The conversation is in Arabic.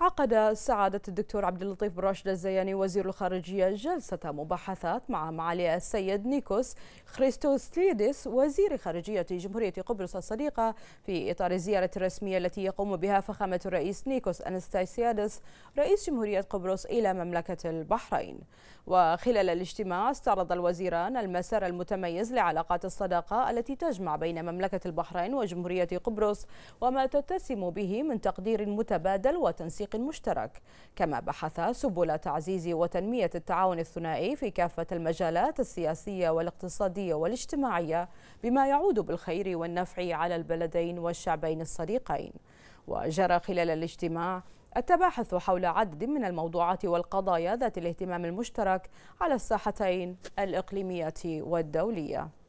عقد سعادة الدكتور عبد اللطيف بن راشد الزياني وزير الخارجية جلسة مباحثات مع معالي السيد نيكوس خريستوسليدس وزير خارجية جمهورية قبرص الصديقة في إطار الزيارة الرسمية التي يقوم بها فخامة الرئيس نيكوس أنستاسيادس رئيس جمهورية قبرص إلى مملكة البحرين وخلال الاجتماع استعرض الوزيران المسار المتميز لعلاقات الصداقة التي تجمع بين مملكة البحرين وجمهورية قبرص وما تتسم به من تقدير متبادل وتنسيق مشترك كما بحث سبل تعزيز وتنمية التعاون الثنائي في كافة المجالات السياسية والاقتصادية والاجتماعية بما يعود بالخير والنفع على البلدين والشعبين الصديقين وجرى خلال الاجتماع التباحث حول عدد من الموضوعات والقضايا ذات الاهتمام المشترك على الساحتين الإقليمية والدولية